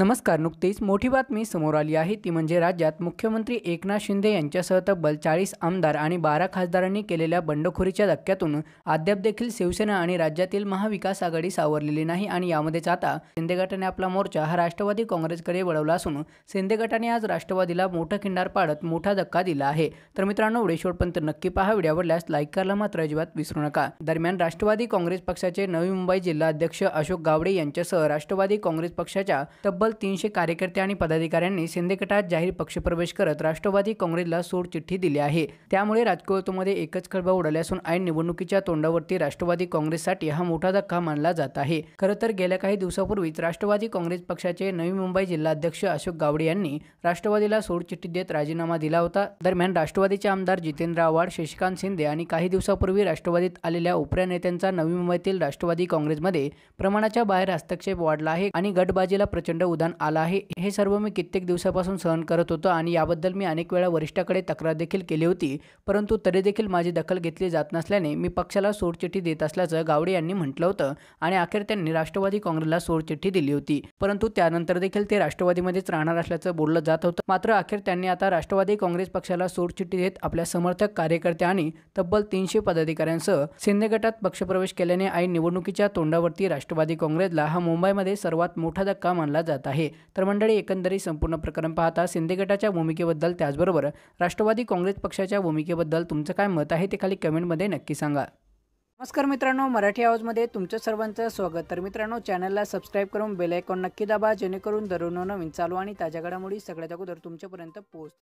नमस्कार नुकतीच मोठी बातमी समोर आली आहे ती म्हणजे राज्यात मुख्यमंत्री एकनाथ शिंदे यांच्यासह तब्बल चाळीस आमदार आणि बारा खासदारांनी केलेल्या बंडखोरीच्या धक्क्यातून अद्याप देखील शिवसेना आणि राज्यातील महाविकास आघाडी सावरलेली नाही आणि यामध्येच आता शिंदे गटाने आपला मोर्चा हा राष्ट्रवादी काँग्रेसकडे वळवला असून शिंदे गटाने आज राष्ट्रवादीला मोठा खिंडार पाडत मोठा धक्का दिला आहे तर मित्रांनो व्हिडिओपर्यंत नक्की पहा व्हिडिओ आवडल्यास लाईक करायला मात्र अजिबात विसरू नका दरम्यान राष्ट्रवादी काँग्रेस पक्षाचे नवी मुंबई जिल्हा अध्यक्ष अशोक गावडे यांच्यासह राष्ट्रवादी काँग्रेस पक्षाच्या तब्बल तब्बल तीनशे कार्यकर्ते आणि पदाधिकाऱ्यांनी शिंदे गटात जाहीर पक्षप्रवेश करत राष्ट्रवादी काँग्रेसला सोड चिठ्ठी दिली आहे त्यामुळे राजकोतमध्ये एकच खळबळ उडाली असून ऐन निवडणुकीच्या तोंडावरती राष्ट्रवादी काँग्रेससाठी हा मोठा धक्का मानला जात आहे खरं तर गेल्या काही दिवसापूर्वीच राष्ट्रवादी काँग्रेस पक्षाचे नवी मुंबई जिल्हाध्यक्ष अशोक गावडे यांनी राष्ट्रवादीला सोडचिठ्ठी देत राजीनामा दिला होता दरम्यान राष्ट्रवादीचे आमदार जितेंद्र आव्हाड शशिकांत शिंदे आणि काही दिवसापूर्वी राष्ट्रवादीत आलेल्या उपऱ्या नेत्यांचा नवी मुंबईतील राष्ट्रवादी काँग्रेसमध्ये प्रमाणाच्या बाहेर हस्तक्षेप वाढला आहे आणि गटबाजीला प्रचंड अनुदान आला आहे हे सर्व मी कित्येक दिवसापासून सहन करत होतो आणि याबद्दल मी अनेक वेळा वरिष्ठाकडे तक्रार देखील केली होती परंतु तरी देखील माझी दखल घेतली जात नसल्याने मी पक्षाला सोडचिठ्ठी देत असल्याचं गावडे यांनी म्हटलं होतं आणि अखेर त्यांनी राष्ट्रवादी काँग्रेसला सोडचिठ्ठी दिली होती परंतु त्यानंतर देखील ते राष्ट्रवादीमध्येच राहणार असल्याचं बोललं जात होतं मात्र अखेर त्यांनी आता राष्ट्रवादी काँग्रेस पक्षाला सोडचिठ्ठी देत आपल्या समर्थक कार्यकर्ते आणि तब्बल तीनशे पदाधिकाऱ्यांसह शिंदे गटात पक्षप्रवेश केल्याने आई निवडणुकीच्या तोंडावरती राष्ट्रवादी काँग्रेसला हा मुंबईमध्ये सर्वात मोठा धक्का मानला जातो जात आहे तर मंडळी एकंदरीत संपूर्ण प्रकरण पाहता शिंदे गटाच्या भूमिकेबद्दल त्याचबरोबर राष्ट्रवादी काँग्रेस पक्षाच्या भूमिकेबद्दल तुमचं काय मत आहे ते खाली कमेंटमध्ये नक्की सांगा नमस्कार मित्रांनो मराठी आवाजमध्ये तुमचं सर्वांचं स्वागत तर मित्रांनो चॅनलला सबस्क्राईब करून बेल आयकॉन नक्की दाबा जेणेकरून दररोज नवीन चालू आणि ताज्या घडामोडी सगळ्यात अगोदर तुमच्यापर्यंत पोहोच